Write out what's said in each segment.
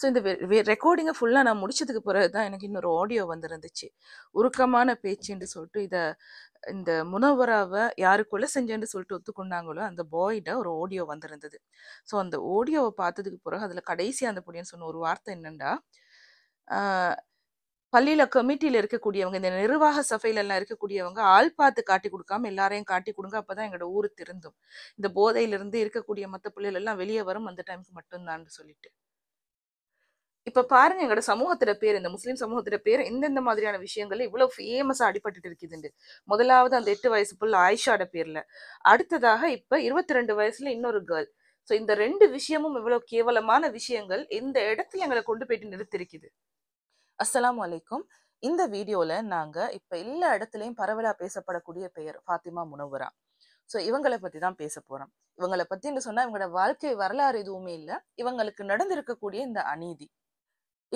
so இந்த ரெக்கார்டிங்கை ஃபுல்லாக நான் முடிச்சதுக்கு பிறகு தான் எனக்கு இன்னொரு ஆடியோ வந்துருந்துச்சு உருக்கமான பேச்சுன்னு சொல்லிட்டு இதை இந்த முனவராவை யாருக்குள்ளே செஞ்சேன்னு சொல்லிட்டு ஒத்துக்கொண்டாங்களோ அந்த பாய்ட ஒரு ஆடியோ வந்திருந்தது ஸோ அந்த ஆடியோவை பார்த்ததுக்கு பிறகு அதில் கடைசி அந்த பொடியன்னு சொன்ன ஒரு வார்த்தை என்னென்னா பள்ளியில் கமிட்டியில் இருக்கக்கூடியவங்க இந்த நிர்வாக சபையிலெல்லாம் இருக்கக்கூடியவங்க ஆள் பார்த்து காட்டி கொடுக்காம எல்லாரையும் காட்டி கொடுங்க அப்போ தான் எங்களோட ஊர் திருந்தும் இந்த போதையிலிருந்து இருக்கக்கூடிய மற்ற பிள்ளைகள் எல்லாம் வெளியே வரும் அந்த டைமுக்கு மட்டும்தான்னு சொல்லிட்டு இப்ப பாருங்க எங்களோட சமூகத்துல பேர் இந்த முஸ்லீம் சமூகத்துல பேர் எந்தெந்த மாதிரியான விஷயங்கள்ல இவ்வளவு ஃபேமஸா அடிபட்டு இருக்குது முதலாவது அந்த எட்டு வயசு புள்ள ஆயிஷாட பேர்ல அடுத்ததாக இப்ப இருபத்தி ரெண்டு வயசுல இன்னொரு கேர்ள் ஸோ இந்த ரெண்டு விஷயமும் இவ்வளவு கேவலமான விஷயங்கள் இந்த இடத்துல எங்களை கொண்டு போயிட்டு நிறுத்திருக்குது அஸ்லாம் வலைக்கும் இந்த வீடியோல நாங்க இப்ப எல்லா இடத்துலயும் பரவலா பேசப்படக்கூடிய பெயர் ஃபாத்திமா முனவரா ஸோ இவங்களை பற்றி தான் பேச போகிறோம் இவங்களை பற்றின்னு சொன்னால் இவங்களோட வாழ்க்கை வரலாறு எதுவுமே இல்லை இவங்களுக்கு நடந்திருக்கக்கூடிய இந்த அநீதி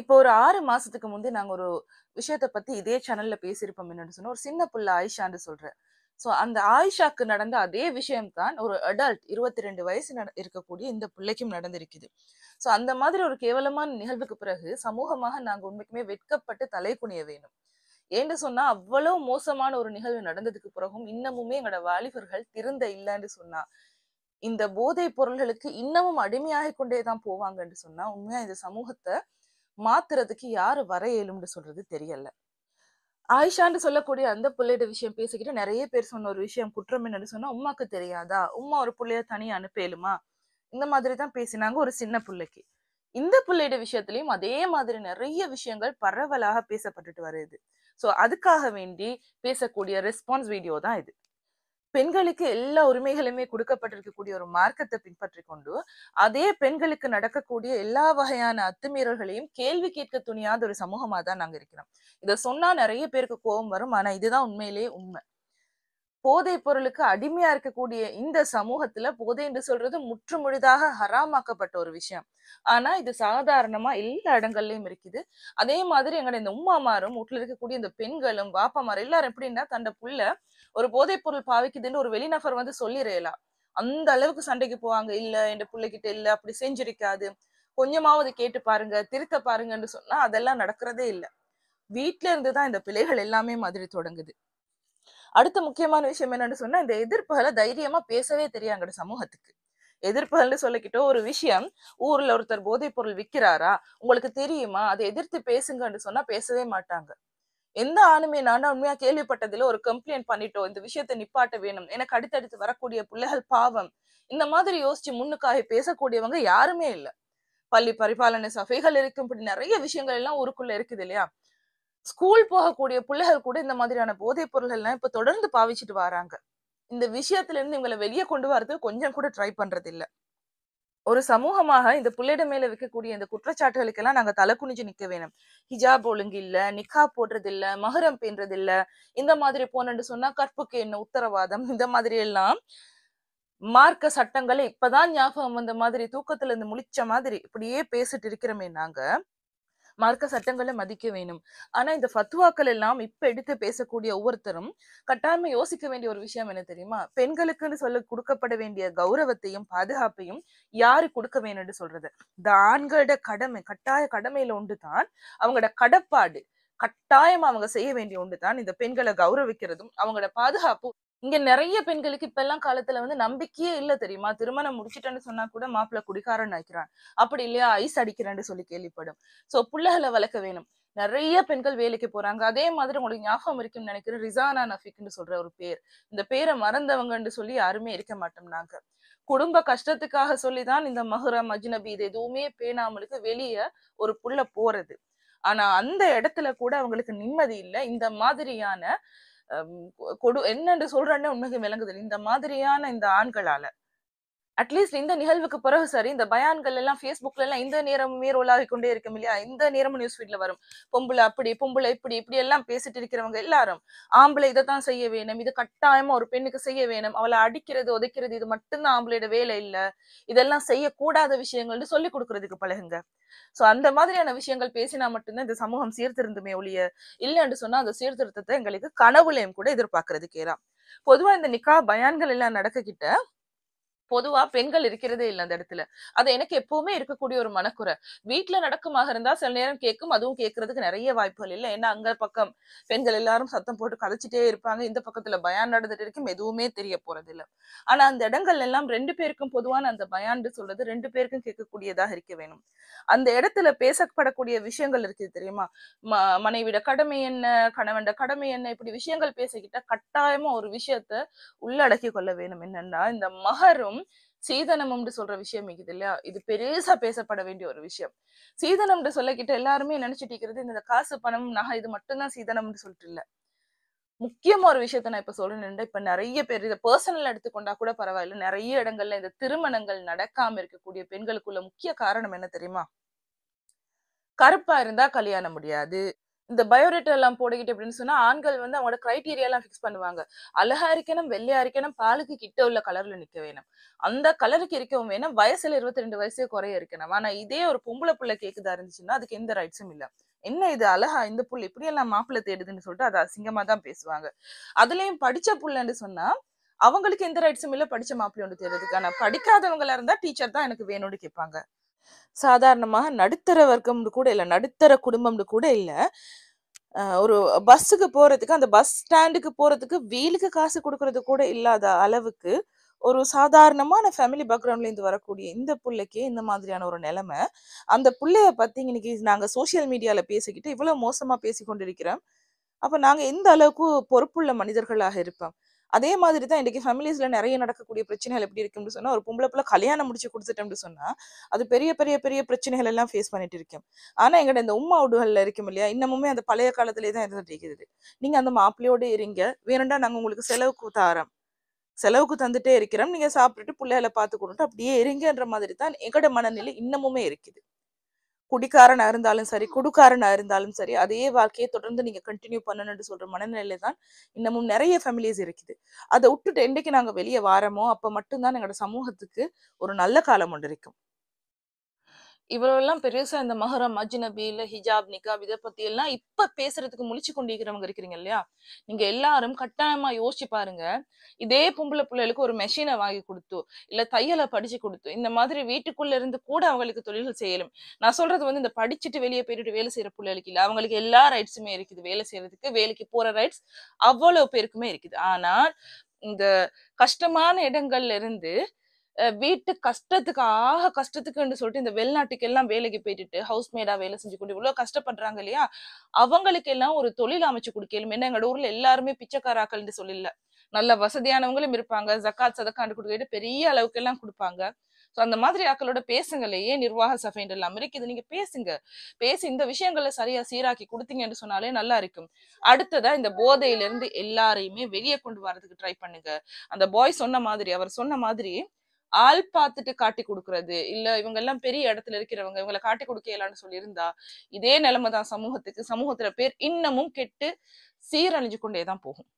இப்போ ஒரு ஆறு மாசத்துக்கு முந்தைய நாங்க ஒரு விஷயத்த பத்தி இதே சேனல்ல பேசியிருப்போம் என்னன்னு சொன்னா ஒரு சின்ன புள்ள ஆயிஷான்னு சொல்ற ஸோ அந்த ஆயிஷாக்கு நடந்த அதே விஷயம்தான் ஒரு அடல்ட் இருபத்தி ரெண்டு வயசு நட இருக்கக்கூடிய இந்த பிள்ளைக்கும் நடந்திருக்குது ஸோ அந்த மாதிரி ஒரு கேவலமான நிகழ்வுக்கு பிறகு சமூகமாக நாங்கள் உண்மைக்குமே வெட்கப்பட்டு தலை குனிய வேணும் ஏன்னு சொன்னா அவ்வளவு மோசமான ஒரு நிகழ்வு நடந்ததுக்கு பிறகும் இன்னமுமே எங்களோட வாலிபர்கள் திருந்த இல்லைன்னு சொன்னா இந்த போதைப் பொருள்களுக்கு இன்னமும் அடிமையாகி கொண்டே தான் போவாங்கன்னு சொன்னா உண்மையா இந்த சமூகத்தை மாத்துறதுக்கு யாரு வர இயலும்னு சொல்றது தெரியல ஆயிஷான்னு சொல்லக்கூடிய அந்த பிள்ளையோட விஷயம் பேசிக்கிட்டு நிறைய பேர் சொன்ன ஒரு விஷயம் குற்றம் என்னன்னு சொன்னா உமாக்கு தெரியாதா உமா ஒரு பிள்ளைய தனியா அனுப்பலுமா இந்த மாதிரி தான் பேசினாங்க ஒரு சின்ன பிள்ளைக்கு இந்த பிள்ளையோட விஷயத்திலையும் அதே மாதிரி நிறைய விஷயங்கள் பரவலாக பேசப்பட்டுட்டு வருது ஸோ அதுக்காக வேண்டி பேசக்கூடிய ரெஸ்பான்ஸ் வீடியோ தான் இது பெண்களுக்கு எல்லா உரிமைகளுமே கொடுக்கப்பட்டிருக்கக்கூடிய ஒரு மார்க்கத்தை பின்பற்றி கொண்டு அதே பெண்களுக்கு நடக்கக்கூடிய எல்லா வகையான அத்துமீறல்களையும் கேள்வி கேட்க துணியாத ஒரு சமூகமா தான் நாங்க இருக்கிறோம் இதை சொன்னா நிறைய பேருக்கு கோபம் வரும் ஆனா இதுதான் உண்மையிலேயே உண்மை போதை பொருளுக்கு அடிமையா இருக்கக்கூடிய இந்த சமூகத்துல போதை என்று சொல்றது முற்றுமுழுதாக ஹராமாக்கப்பட்ட ஒரு விஷயம் ஆனா இது சாதாரணமா எல்லா இடங்கள்லயும் இருக்குது அதே மாதிரி எங்களுடைய இந்த உம்மாமாரும் வீட்டுல இருக்கக்கூடிய இந்த பெண்களும் வாப்பாமாரும் எல்லாரும் எப்படின்னா தண்ட புள்ள ஒரு போதைப் பொருள் பாவிக்குதுன்னு ஒரு வெளிநபர் வந்து சொல்லிடலாம் அந்த அளவுக்கு சண்டைக்கு போவாங்க இல்ல என் பிள்ளைகிட்ட இல்ல அப்படி செஞ்சிருக்காது கொஞ்சமாவது கேட்டு பாருங்க திருத்த பாருங்கன்னு சொன்னா அதெல்லாம் நடக்கிறதே இல்லை வீட்டுல இருந்துதான் இந்த பிள்ளைகள் எல்லாமே மாதிரி தொடங்குது அடுத்த முக்கியமான விஷயம் என்னன்னு சொன்னா இந்த எதிர்ப்புகளை தைரியமா பேசவே தெரியாங்க சமூகத்துக்கு எதிர்ப்புகள்னு சொல்லிக்கிட்டோ ஒரு விஷயம் ஊர்ல ஒருத்தர் போதைப் பொருள் விற்கிறாரா உங்களுக்கு தெரியுமா அதை எதிர்த்து பேசுங்கன்னு சொன்னா பேசவே மாட்டாங்க எந்த ஆணுமே நானும் உண்மையா கேள்விப்பட்டதுல ஒரு கம்ப்ளைண்ட் பண்ணிட்டோம் இந்த விஷயத்தை நிப்பாட்ட வேணும் எனக்கு அடுத்தடுத்து வரக்கூடிய பிள்ளைகள் பாவம் இந்த மாதிரி யோசிச்சு முன்னுக்காக பேசக்கூடியவங்க யாருமே இல்லை பள்ளி பரிபாலனை சபைகள் இருக்கும் இப்படி நிறைய விஷயங்கள் எல்லாம் ஊருக்குள்ள இருக்குது இல்லையா ஸ்கூல் போகக்கூடிய பிள்ளைகள் கூட இந்த மாதிரியான போதைப் பொருள்கள்லாம் இப்போ தொடர்ந்து பாவிச்சிட்டு வராங்க இந்த விஷயத்துல இருந்து இவங்களை வெளியே கொண்டு வரதுக்கு கொஞ்சம் கூட ட்ரை பண்றது இல்லை ஒரு சமூகமாக இந்த பிள்ளையிட மேல வைக்கக்கூடிய இந்த குற்றச்சாட்டுகளுக்கெல்லாம் நாங்க தலை குனிஞ்சு நிக்க வேணும் ஹிஜாப் ஒழுங்கு இல்ல நிக்கா போடுறது இல்ல மகரம் பின்றது இல்ல இந்த மாதிரி போனன்னு சொன்னா கற்புக்கு என்ன உத்தரவாதம் இந்த மாதிரி எல்லாம் மார்க்க சட்டங்களை இப்பதான் ஞாபகம் வந்த மாதிரி தூக்கத்துல இருந்து முழிச்ச மாதிரி இப்படியே பேசிட்டு இருக்கிறோமே நாங்க மார்க்க சட்டங்களை மதிக்க வேணும் ஆனா இந்த ஃபத்துவாக்கள் எல்லாம் இப்ப எடுத்து பேசக்கூடிய ஒவ்வொருத்தரும் கட்டாயமா யோசிக்க வேண்டிய ஒரு விஷயம் என்ன தெரியுமா பெண்களுக்குன்னு சொல்ல கொடுக்கப்பட வேண்டிய கௌரவத்தையும் பாதுகாப்பையும் யாரு கொடுக்க வேணும்னு சொல்றது இந்த ஆண்களோட கடமை கட்டாய கடமையில ஒன்று தான் அவங்களோட கடப்பாடு கட்டாயம் அவங்க செய்ய வேண்டிய ஒன்று தான் இந்த பெண்களை கௌரவிக்கிறதும் அவங்களோட பாதுகாப்பு இங்க நிறைய பெண்களுக்கு இப்ப எல்லாம் காலத்துல வந்து நம்பிக்கையே இல்ல தெரியுமா திருமணம் முடிச்சிட்டேன்னு சொன்னா கூட மாப்பிள்ள குடிகாரன் ஆக்கிறான் அப்படி இல்லையா ஐஸ் அடிக்கிறான்னு சொல்லி கேள்விப்படும் சோ புள்ளகளை வளர்க்க வேணும் நிறைய பெண்கள் வேலைக்கு போறாங்க அதே மாதிரி உங்களுக்கு ஞாபகம் இருக்குன்னு நினைக்கிறேன் ரிசானா நஃபிக்னு சொல்ற ஒரு பேர் இந்த பேரை மறந்தவங்கன்னு சொல்லி யாருமே இருக்க மாட்டோம் நாங்க குடும்ப கஷ்டத்துக்காக சொல்லிதான் இந்த மஹுரா மஜ்னபி இது எதுவுமே பேணாமலுக்கு வெளிய ஒரு புள்ள போறது ஆனா அந்த இடத்துல கூட அவங்களுக்கு நிம்மதி இல்லை இந்த மாதிரியான கொடு என்னென்று சொல்றேன்னு உண்மைக்கு விளங்குது இந்த மாதிரியான இந்த ஆண்களால அட்லீஸ்ட் இந்த நிகழ்வுக்கு பிறகு சரி இந்த பயான்கள் எல்லாம் ஃபேஸ்புக்ல எல்லாம் இந்த நேரமுமே ரோலாகி கொண்டே இருக்கும் இல்லையா இந்த நேரமும் நியூஸ் ஃபீட்ல வரும் பொம்பளை அப்படி பொம்பளை இப்படி இப்படி எல்லாம் பேசிட்டு இருக்கிறவங்க எல்லாரும் ஆம்பளை இதை தான் செய்ய வேணும் இது கட்டாயமா ஒரு பெண்ணுக்கு செய்ய வேணும் அவளை அடிக்கிறது ஒதைக்கிறது இது மட்டும்தான் ஆம்பளையோட வேலை இல்ல இதெல்லாம் செய்யக்கூடாத விஷயங்கள்னு சொல்லி கொடுக்கறதுக்கு பழகுங்க சோ அந்த மாதிரியான விஷயங்கள் பேசினா மட்டும்தான் இந்த சமூகம் சீர்திருந்துமே ஒழிய இல்லைன்னு சொன்னா அந்த சீர்திருத்தத்தை எங்களுக்கு கனவுலையும் கூட கேரா பொதுவா இந்த நிக்கா பயான்கள் எல்லாம் நடக்கக்கிட்ட பொதுவா பெண்கள் இருக்கிறதே இல்லை அந்த இடத்துல அது எனக்கு எப்பவுமே இருக்கக்கூடிய ஒரு மனக்குறை வீட்டுல நடக்கமாக இருந்தா சில நேரம் கேட்கும் அதுவும் கேட்கறதுக்கு நிறைய வாய்ப்புகள் இல்லை ஏன்னா அங்க பக்கம் பெண்கள் எல்லாரும் சத்தம் போட்டு கதைச்சிட்டே இருப்பாங்க இந்த பக்கத்துல பயான் நடந்துட்டு இருக்கும் எதுவுமே தெரிய போறது இல்லை ஆனா அந்த இடங்கள் எல்லாம் ரெண்டு பேருக்கும் பொதுவான அந்த பயான்னு சொல்றது ரெண்டு பேருக்கும் கேட்கக்கூடியதாக இருக்க வேணும் அந்த இடத்துல பேசப்படக்கூடிய விஷயங்கள் இருக்குது தெரியுமா மனைவிட கடமை என்ன கணவண்ட கடமை என்ன இப்படி விஷயங்கள் பேசிக்கிட்ட கட்டாயமா ஒரு விஷயத்த உள்ளடக்கி கொள்ள வேணும் என்னன்னா இந்த மகரும் சீதனமும் சீதனமும்னு சொல்ற விஷயம் இருக்குது இல்லையா இது பெருசா பேசப்பட வேண்டிய ஒரு விஷயம் சீதனம்ன்ற சொல்லக்கிட்ட எல்லாருமே நினைச்சிட்டு இருக்கிறது இந்த காசு பணம் நகை இது மட்டும்தான் சீதனம்னு சொல்லிட்டு இல்ல முக்கியமா ஒரு விஷயத்த நான் இப்ப சொல்லணும்னா இப்ப நிறைய பேர் இதை பர்சனல் எடுத்துக்கொண்டா கூட பரவாயில்ல நிறைய இடங்கள்ல இந்த திருமணங்கள் நடக்காம இருக்கக்கூடிய பெண்களுக்குள்ள முக்கிய காரணம் என்ன தெரியுமா கருப்பா இருந்தா கல்யாணம் முடியாது இந்த பயோடேட்டா எல்லாம் போட்டுக்கிட்டு அப்படின்னு சொன்னா ஆண்கள் வந்து அவங்களோட கிரைட்டீரியா எல்லாம் ஃபிக்ஸ் பண்ணுவாங்க அழகா இருக்கணும் வெள்ளையா இருக்கணும் பாலுக்கு கிட்ட உள்ள கலர்ல நிக்க வேணும் அந்த கலருக்கு இருக்கவும் வேணும் வயசுல இருபத்தி ரெண்டு வயசே குறைய இருக்கணும் ஆனா இதே ஒரு பொம்பளை புள்ள கேக்குதா இருந்துச்சுன்னா அதுக்கு எந்த ரைட்ஸும் இல்லை என்ன இது அழகா இந்த புல் இப்படி எல்லாம் மாப்பிள்ள தேடுதுன்னு சொல்லிட்டு அதை அசிங்கமா தான் பேசுவாங்க அதுலயும் படிச்ச புள்ளன்னு சொன்னா அவங்களுக்கு எந்த ரைட்ஸும் இல்லை படிச்ச மாப்பிள்ளை ஒன்று தேடுறதுக்கு ஆனா படிக்காதவங்களா இருந்தா டீச்சர் தான் எனக்கு வேணும்னு கேட்பாங்க சாதாரணமாக நடுத்தர வர்க்கம்னு கூட இல்லை நடுத்தர குடும்பம்னு கூட இல்லை ஒரு பஸ்ஸுக்கு போகிறதுக்கு அந்த பஸ் ஸ்டாண்டுக்கு போகிறதுக்கு வீலுக்கு காசு கொடுக்கறது கூட இல்லாத அளவுக்கு ஒரு சாதாரணமான ஃபேமிலி பேக்ரவுண்ட்லேருந்து வரக்கூடிய இந்த பிள்ளைக்கே இந்த மாதிரியான ஒரு நிலைமை அந்த பிள்ளைய பற்றி இன்னைக்கு நாங்கள் சோசியல் மீடியாவில் பேசிக்கிட்டு இவ்வளோ மோசமாக பேசி கொண்டிருக்கிறோம் அப்போ நாங்கள் எந்த அளவுக்கு பொறுப்புள்ள மனிதர்களாக இருப்போம் அதே மாதிரி தான் இன்றைக்கி ஃபேமிலிஸில் நிறைய நடக்கக்கூடிய பிரச்சனைகள் எப்படி இருக்குன்னு சொன்னால் ஒரு பொம்பளை பிள்ளை கல்யாணம் முடிச்சு கொடுத்துட்டோம்னு சொன்னால் அது பெரிய பெரிய பெரிய பிரச்சனைகள் எல்லாம் ஃபேஸ் பண்ணிட்டு இருக்கும் ஆனால் எங்கள்ட இந்த உம்மா உடுகளில் இருக்கும் இல்லையா இன்னமுமே அந்த பழைய காலத்திலே தான் இருந்து இருக்குது நீங்கள் அந்த மாப்பிள்ளையோடு இருங்க வேணுண்டா நாங்கள் உங்களுக்கு செலவுக்கு தாரம் செலவுக்கு தந்துட்டே இருக்கிறோம் நீங்கள் சாப்பிட்டுட்டு பிள்ளைகளை பார்த்து கொடுத்துட்டு அப்படியே இருங்கன்ற மாதிரி தான் எங்களோட மனநிலை இன்னமுமே இருக்குது குடிக்காரனா இருந்தாலும் சரி குடுக்காரனா இருந்தாலும் சரி அதே வாழ்க்கையை தொடர்ந்து நீங்க கண்டினியூ பண்ணணும்னு சொல்ற மனநிலையில தான் இன்னமும் நிறைய ஃபேமிலிஸ் இருக்குது அதை விட்டுட்டு என்றைக்கு நாங்க வெளியே வாரமோ அப்ப மட்டும்தான் எங்களோட சமூகத்துக்கு ஒரு நல்ல காலம் ஒன்று இருக்கும் இவ்வளவு எல்லாம் பெருசா இந்த மஹரம் அஜ்நபி இல்ல ஹிஜாப் நிகாப் இதை பத்தி எல்லாம் இப்ப பேசுறதுக்கு முழிச்சு கொண்டிருக்கிறவங்க இருக்கிறீங்க இல்லையா நீங்க எல்லாரும் கட்டாயமா யோசிச்சு பாருங்க இதே பொம்பளை பிள்ளைகளுக்கு ஒரு மெஷினை வாங்கி கொடுத்து இல்ல தையலை படிச்சு கொடுத்து இந்த மாதிரி வீட்டுக்குள்ள இருந்து கூட அவங்களுக்கு தொழில்கள் செய்யலும் நான் சொல்றது வந்து இந்த படிச்சுட்டு வெளியே போயிட்டு வேலை செய்யற பிள்ளைகளுக்கு இல்ல அவங்களுக்கு எல்லா ரைட்ஸுமே இருக்குது வேலை செய்யறதுக்கு வேலைக்கு போற ரைட்ஸ் அவ்வளவு பேருக்குமே இருக்குது ஆனால் இந்த கஷ்டமான இடங்கள்ல இருந்து வீட்டு கஷ்டத்துக்கு ஆக கஷ்டத்துக்குன்னு சொல்லிட்டு இந்த வெளிநாட்டுக்கு எல்லாம் வேலைக்கு போயிட்டு ஹவுஸ் மேடா வேலை செஞ்சு கொண்டு இவ்வளவு கஷ்டப்படுறாங்க இல்லையா அவங்களுக்கு எல்லாம் ஒரு தொழில் அமைச்சு கொடுக்கலும் என்ன எங்க ஊர்ல எல்லாருமே பிச்சைக்காராக்கள்னு சொல்லல நல்ல வசதியானவங்களும் இருப்பாங்க ஜக்காத் சதக்காண்டு கொடுக்கிட்டு பெரிய அளவுக்கு எல்லாம் கொடுப்பாங்க ஸோ அந்த மாதிரி ஆக்களோட பேசுங்களையே நிர்வாக சபைன்ற எல்லாம் இருக்குது நீங்க பேசுங்க பேசி இந்த விஷயங்களை சரியா சீராக்கி கொடுத்தீங்கன்னு சொன்னாலே நல்லா இருக்கும் அடுத்ததா இந்த போதையில இருந்து எல்லாரையுமே வெளியே கொண்டு வரதுக்கு ட்ரை பண்ணுங்க அந்த பாய் சொன்ன மாதிரி அவர் சொன்ன மாதிரி ஆள் பார்த்துட்டு காட்டி கொடுக்கறது இல்ல இவங்க எல்லாம் பெரிய இடத்துல இருக்கிறவங்க இவங்களை காட்டி கொடுக்கலான்னு சொல்லியிருந்தா இதே நிலைமைதான் தான் சமூகத்துக்கு சமூகத்துல பேர் இன்னமும் கெட்டு சீரழிஞ்சு கொண்டேதான் போகும்